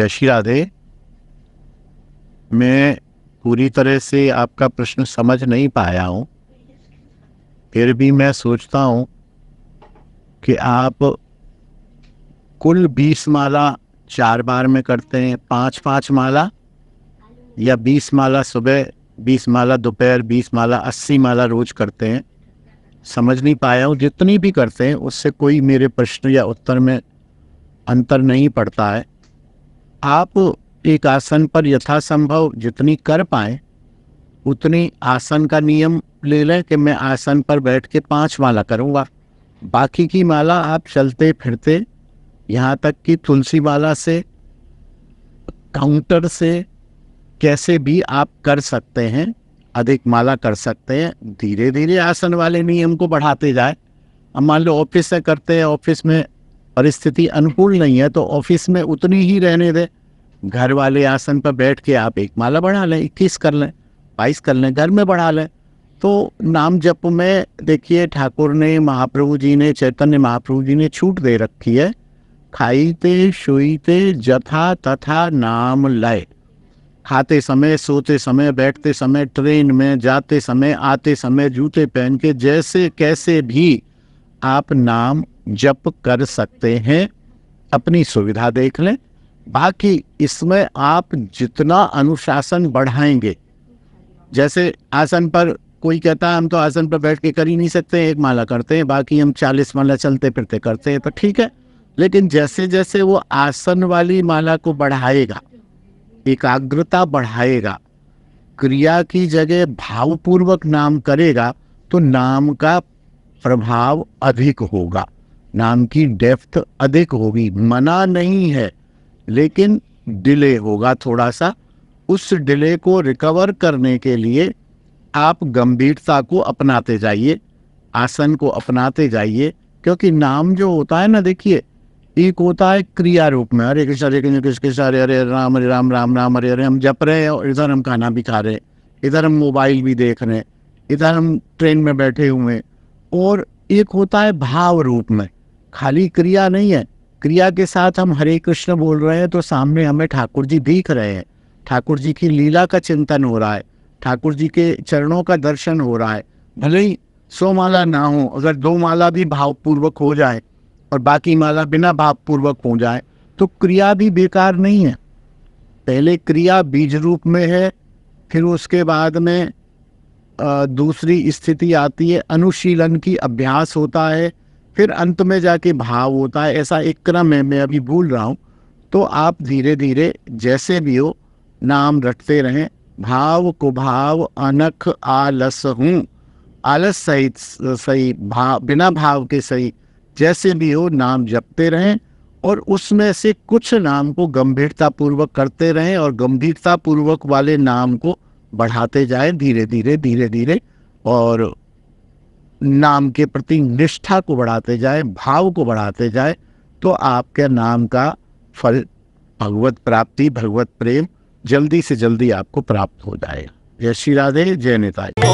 जय श्री राधे मैं पूरी तरह से आपका प्रश्न समझ नहीं पाया हूँ फिर भी मैं सोचता हूँ कि आप कुल बीस माला चार बार में करते हैं पांच पांच माला या बीस माला सुबह बीस माला दोपहर बीस माला अस्सी माला रोज करते हैं समझ नहीं पाया हूँ जितनी भी करते हैं उससे कोई मेरे प्रश्न या उत्तर में अंतर नहीं पड़ता है आप एक आसन पर यथासंभव जितनी कर पाए उतनी आसन का नियम ले लें कि मैं आसन पर बैठ के पांच माला करूँगा बाकी की माला आप चलते फिरते यहाँ तक कि तुलसी माला से काउंटर से कैसे भी आप कर सकते हैं अधिक माला कर सकते हैं धीरे धीरे आसन वाले नियम को बढ़ाते जाए अब मान लो ऑफिस से करते हैं ऑफिस में परिस्थिति अनुकूल नहीं है तो ऑफिस में उतनी ही रहने दें घर वाले आसन पर बैठ के आप एक माला बढ़ा लें इक्कीस कर लें बाईस कर लें घर में बढ़ा लें तो नाम जप में देखिए ठाकुर ने महाप्रभु जी ने चैतन्य महाप्रभु जी ने छूट दे रखी है खाईते शुईते जथा तथा नाम लय खाते समय सोते समय बैठते समय ट्रेन में जाते समय आते समय जूते पहन के जैसे कैसे भी आप नाम जप कर सकते हैं अपनी सुविधा देख लें बाकी इसमें आप जितना अनुशासन बढ़ाएंगे जैसे आसन पर कोई कहता है हम तो आसन पर बैठ के कर ही नहीं सकते एक माला करते हैं बाकी हम चालीस माला चलते फिरते करते हैं तो ठीक है लेकिन जैसे जैसे वो आसन वाली माला को बढ़ाएगा एकाग्रता बढ़ाएगा क्रिया की जगह भावपूर्वक नाम करेगा तो नाम का प्रभाव अधिक होगा नाम की डेप्थ अधिक होगी मना नहीं है लेकिन डिले होगा थोड़ा सा उस डिले को रिकवर करने के लिए आप गंभीरता को अपनाते जाइए आसन को अपनाते जाइए क्योंकि नाम जो होता है ना देखिए एक होता है क्रिया रूप में हरे कृष्ण हरे कृष्ण कृष्ण कृष्ण हरे हरे राम हरे राम राम राम हरे हरे हम जप रहे हैं और इधर हम खाना भी खा रहे हैं इधर हम मोबाइल भी देख रहे हैं इधर हम ट्रेन में बैठे हुए हैं और एक होता है भाव रूप में खाली क्रिया नहीं है क्रिया के साथ हम हरे कृष्ण बोल रहे हैं तो सामने हमें ठाकुर जी दिख रहे हैं ठाकुर जी की लीला का चिंतन हो रहा है ठाकुर जी के चरणों का दर्शन हो रहा है भले ही सो माला ना हो अगर दो माला भी भावपूर्वक हो जाए और बाकी माला बिना भावपूर्वक हो जाए तो क्रिया भी बेकार नहीं है पहले क्रिया बीज रूप में है फिर उसके बाद में दूसरी स्थिति आती है अनुशीलन की अभ्यास होता है फिर अंत में जाके भाव होता है ऐसा एक क्रम है मैं अभी भूल रहा हूँ तो आप धीरे धीरे जैसे भी हो नाम रटते रहें भाव कुभाव अनख आलस हूँ आलस सही सही भाव बिना भाव के सही जैसे भी हो नाम जपते रहें और उसमें से कुछ नाम को गंभीरता पूर्वक करते रहें और गंभीरता पूर्वक वाले नाम को बढ़ाते जाएं धीरे धीरे धीरे धीरे और नाम के प्रति निष्ठा को बढ़ाते जाए भाव को बढ़ाते जाए तो आपके नाम का फल भगवत प्राप्ति भगवत प्रेम जल्दी से जल्दी आपको प्राप्त हो जाएगा जय श्री राधे जय नेताजी